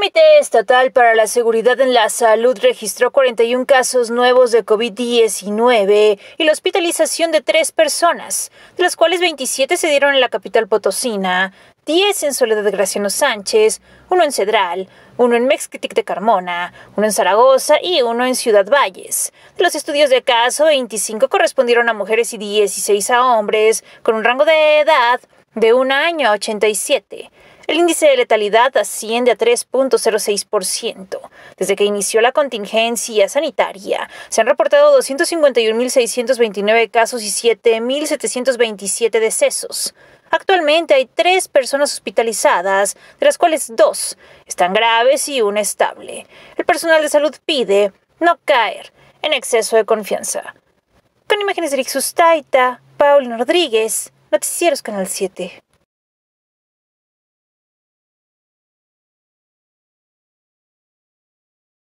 Comité Estatal para la Seguridad en la Salud registró 41 casos nuevos de COVID-19 y la hospitalización de tres personas, de las cuales 27 se dieron en la capital potosina, 10 en Soledad de Graciano Sánchez, uno en Cedral, uno en Mexquitic de Carmona, uno en Zaragoza y uno en Ciudad Valles. De los estudios de caso, 25 correspondieron a mujeres y 16 a hombres, con un rango de edad de 1 año a 87. El índice de letalidad asciende a 3.06%. Desde que inició la contingencia sanitaria, se han reportado 251.629 casos y 7.727 decesos. Actualmente hay tres personas hospitalizadas, de las cuales dos están graves y una estable. El personal de salud pide no caer en exceso de confianza. Con imágenes de Rick Sustaita, Rodríguez, Noticieros Canal 7.